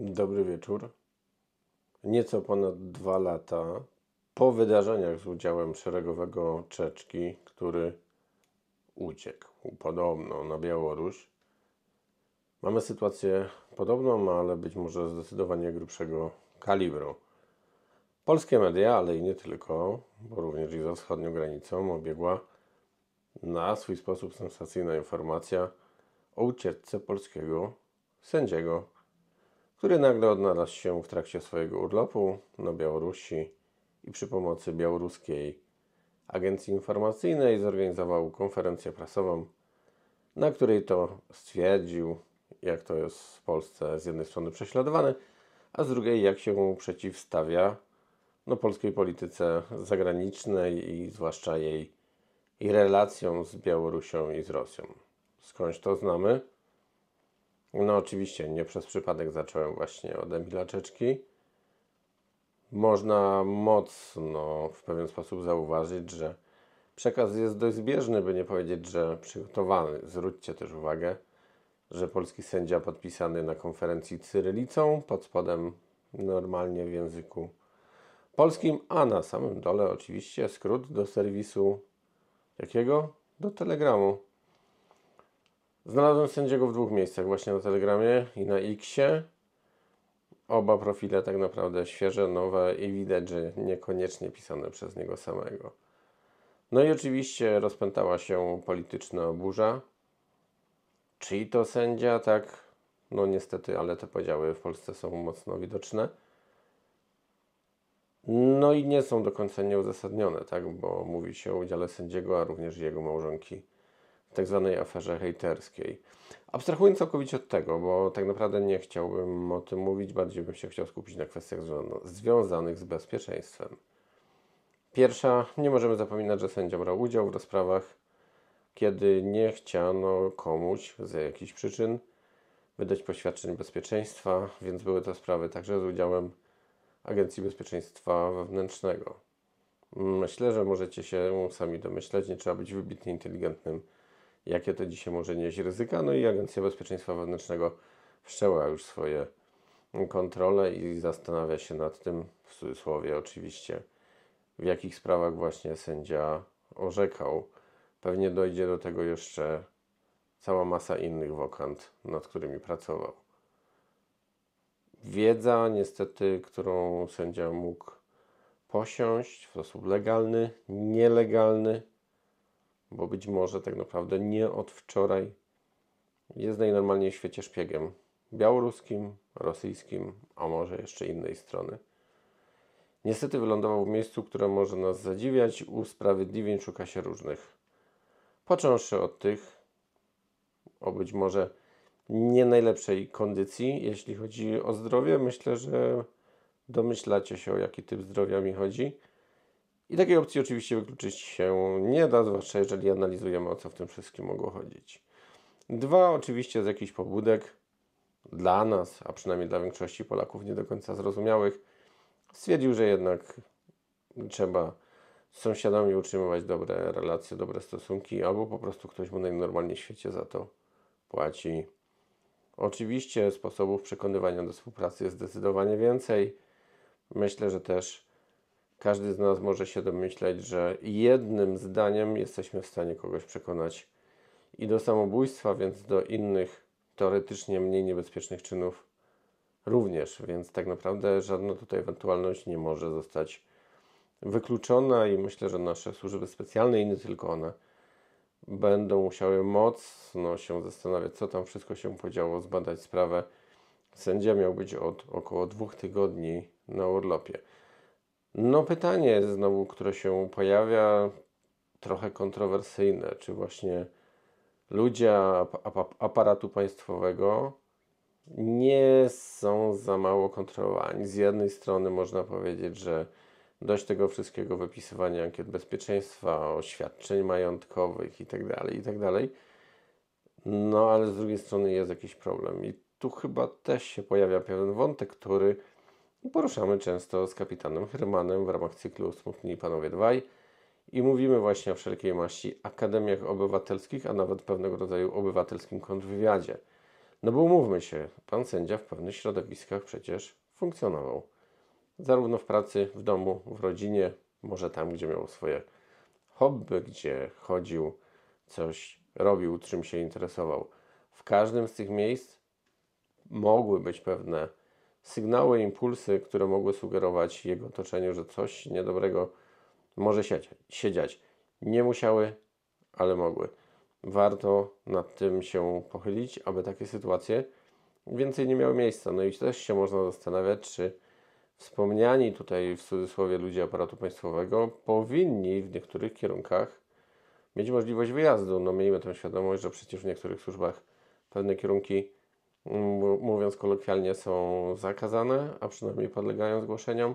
Dobry wieczór. Nieco ponad dwa lata po wydarzeniach z udziałem szeregowego Czeczki, który uciekł podobno na Białoruś, mamy sytuację podobną, ale być może zdecydowanie grubszego kalibru. Polskie media, ale i nie tylko, bo również i za wschodnią granicą, obiegła na swój sposób sensacyjna informacja o ucieczce polskiego sędziego który nagle odnalazł się w trakcie swojego urlopu na Białorusi i przy pomocy białoruskiej agencji informacyjnej zorganizował konferencję prasową, na której to stwierdził, jak to jest w Polsce z jednej strony prześladowane, a z drugiej jak się mu przeciwstawia no, polskiej polityce zagranicznej i zwłaszcza jej i relacjom z Białorusią i z Rosją. Skądś to znamy? No oczywiście, nie przez przypadek zacząłem właśnie od Emila Czeczki. Można mocno w pewien sposób zauważyć, że przekaz jest dość zbieżny, by nie powiedzieć, że przygotowany. Zwróćcie też uwagę, że polski sędzia podpisany na konferencji cyrylicą, pod spodem normalnie w języku polskim, a na samym dole oczywiście skrót do serwisu jakiego? Do Telegramu. Znalazłem sędziego w dwóch miejscach, właśnie na Telegramie i na Xie. Oba profile tak naprawdę świeże, nowe i widać, że niekoniecznie pisane przez niego samego. No i oczywiście rozpętała się polityczna burza. i to sędzia, tak? No niestety, ale te podziały w Polsce są mocno widoczne. No i nie są do końca nieuzasadnione, tak? Bo mówi się o udziale sędziego, a również jego małżonki tak zwanej aferze hejterskiej. Abstrahując całkowicie od tego, bo tak naprawdę nie chciałbym o tym mówić, bardziej bym się chciał skupić na kwestiach związanych z bezpieczeństwem. Pierwsza, nie możemy zapominać, że sędzia brał udział w rozprawach, kiedy nie chciano komuś z jakichś przyczyn wydać poświadczeń bezpieczeństwa, więc były to sprawy także z udziałem Agencji Bezpieczeństwa Wewnętrznego. Myślę, że możecie się sami domyśleć, nie trzeba być wybitnie inteligentnym jakie to dzisiaj może nieść ryzyka. No i Agencja Bezpieczeństwa Wewnętrznego wszczęła już swoje kontrole i zastanawia się nad tym, w cudzysłowie oczywiście, w jakich sprawach właśnie sędzia orzekał. Pewnie dojdzie do tego jeszcze cała masa innych wokant, nad którymi pracował. Wiedza, niestety, którą sędzia mógł posiąść w sposób legalny, nielegalny, bo być może tak naprawdę nie od wczoraj jest najnormalniej w świecie szpiegiem białoruskim, rosyjskim, a może jeszcze innej strony. Niestety wylądował w miejscu, które może nas zadziwiać, usprawiedliwień szuka się różnych. Począwszy od tych o być może nie najlepszej kondycji, jeśli chodzi o zdrowie. Myślę, że domyślacie się, o jaki typ zdrowia mi chodzi. I takiej opcji oczywiście wykluczyć się nie da, zwłaszcza jeżeli analizujemy o co w tym wszystkim mogło chodzić. Dwa, oczywiście z jakichś pobudek dla nas, a przynajmniej dla większości Polaków nie do końca zrozumiałych, stwierdził, że jednak trzeba z sąsiadami utrzymywać dobre relacje, dobre stosunki, albo po prostu ktoś mu najnormalniej w świecie za to płaci. Oczywiście sposobów przekonywania do współpracy jest zdecydowanie więcej. Myślę, że też każdy z nas może się domyśleć, że jednym zdaniem jesteśmy w stanie kogoś przekonać i do samobójstwa, więc do innych teoretycznie mniej niebezpiecznych czynów również, więc tak naprawdę żadna tutaj ewentualność nie może zostać wykluczona i myślę, że nasze służby specjalne i nie tylko one będą musiały mocno się zastanawiać, co tam wszystko się podziało, zbadać sprawę. Sędzia miał być od około dwóch tygodni na urlopie. No pytanie znowu, które się pojawia, trochę kontrowersyjne, czy właśnie ludzie ap aparatu państwowego nie są za mało kontrolowani. Z jednej strony można powiedzieć, że dość tego wszystkiego wypisywania ankiet bezpieczeństwa, oświadczeń majątkowych itd., tak itd. Tak no ale z drugiej strony jest jakiś problem i tu chyba też się pojawia pewien wątek, który poruszamy często z kapitanem Hermanem w ramach cyklu Smutni Panowie Dwaj i mówimy właśnie o wszelkiej maści akademiach obywatelskich, a nawet pewnego rodzaju obywatelskim kontrwywiadzie. No bo umówmy się, pan sędzia w pewnych środowiskach przecież funkcjonował. Zarówno w pracy, w domu, w rodzinie, może tam, gdzie miał swoje hobby, gdzie chodził, coś robił, czym się interesował. W każdym z tych miejsc mogły być pewne sygnały, impulsy, które mogły sugerować jego otoczeniu, że coś niedobrego może się, dziać. Nie musiały, ale mogły. Warto nad tym się pochylić, aby takie sytuacje więcej nie miały miejsca. No i też się można zastanawiać, czy wspomniani tutaj w cudzysłowie ludzie aparatu państwowego powinni w niektórych kierunkach mieć możliwość wyjazdu. No miejmy tę świadomość, że przecież w niektórych służbach pewne kierunki mówiąc kolokwialnie, są zakazane, a przynajmniej podlegają zgłoszeniom.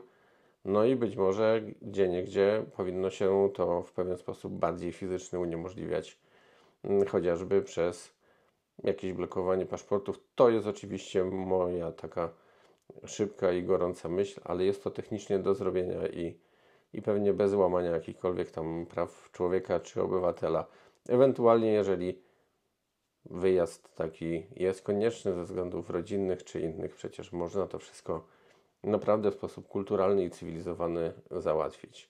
No i być może gdzie niegdzie powinno się to w pewien sposób bardziej fizyczny uniemożliwiać, chociażby przez jakieś blokowanie paszportów. To jest oczywiście moja taka szybka i gorąca myśl, ale jest to technicznie do zrobienia i, i pewnie bez łamania jakichkolwiek tam praw człowieka czy obywatela. Ewentualnie, jeżeli wyjazd taki jest konieczny ze względów rodzinnych czy innych, przecież można to wszystko naprawdę w sposób kulturalny i cywilizowany załatwić.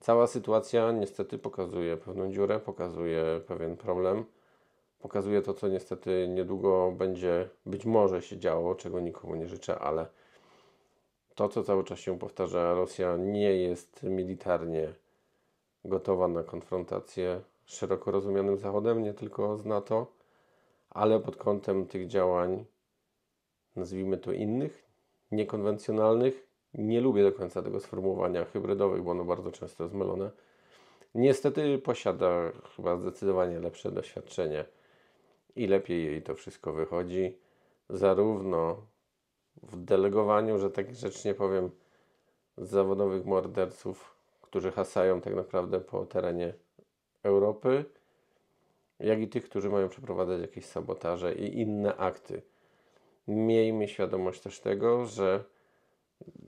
Cała sytuacja niestety pokazuje pewną dziurę, pokazuje pewien problem, pokazuje to, co niestety niedługo będzie być może się działo, czego nikomu nie życzę, ale to, co cały czas się powtarza, Rosja nie jest militarnie gotowa na konfrontację szeroko rozumianym Zachodem, nie tylko z NATO, ale pod kątem tych działań, nazwijmy to innych, niekonwencjonalnych. Nie lubię do końca tego sformułowania hybrydowych, bo ono bardzo często jest mylone. Niestety posiada chyba zdecydowanie lepsze doświadczenie i lepiej jej to wszystko wychodzi, zarówno w delegowaniu, że tak nie powiem, zawodowych morderców, którzy hasają tak naprawdę po terenie Europy, jak i tych, którzy mają przeprowadzać jakieś sabotaże i inne akty. Miejmy świadomość też tego, że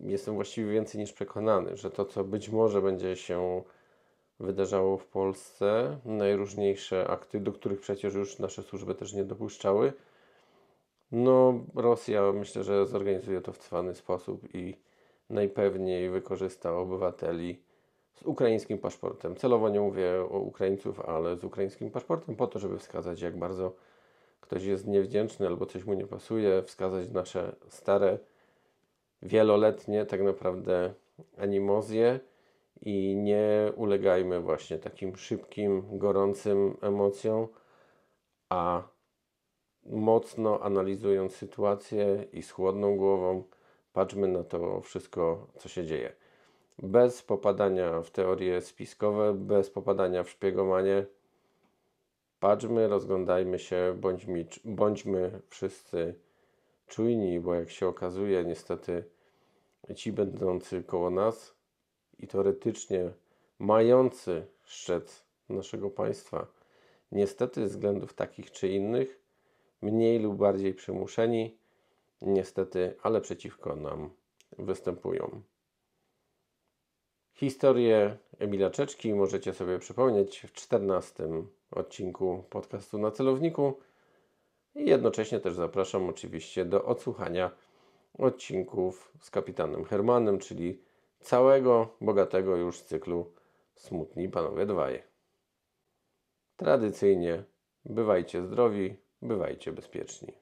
jestem właściwie więcej niż przekonany, że to, co być może będzie się wydarzało w Polsce, najróżniejsze akty, do których przecież już nasze służby też nie dopuszczały, no Rosja myślę, że zorganizuje to w cwany sposób i najpewniej wykorzysta obywateli z ukraińskim paszportem. Celowo nie mówię o Ukraińców, ale z ukraińskim paszportem, po to, żeby wskazać, jak bardzo ktoś jest niewdzięczny albo coś mu nie pasuje, wskazać nasze stare, wieloletnie tak naprawdę animozje i nie ulegajmy właśnie takim szybkim, gorącym emocjom, a mocno analizując sytuację i z chłodną głową patrzmy na to wszystko, co się dzieje bez popadania w teorie spiskowe, bez popadania w szpiegomanie. Patrzmy, rozglądajmy się, bądźmy, bądźmy wszyscy czujni, bo jak się okazuje, niestety ci będący koło nas i teoretycznie mający szczec naszego państwa, niestety z względów takich czy innych, mniej lub bardziej przymuszeni, niestety, ale przeciwko nam występują. Historię Emila Czeczki możecie sobie przypomnieć w 14 odcinku podcastu na celowniku. I jednocześnie też zapraszam oczywiście do odsłuchania odcinków z kapitanem Hermanem, czyli całego bogatego już cyklu Smutni Panowie Dwaj. Tradycyjnie bywajcie zdrowi, bywajcie bezpieczni.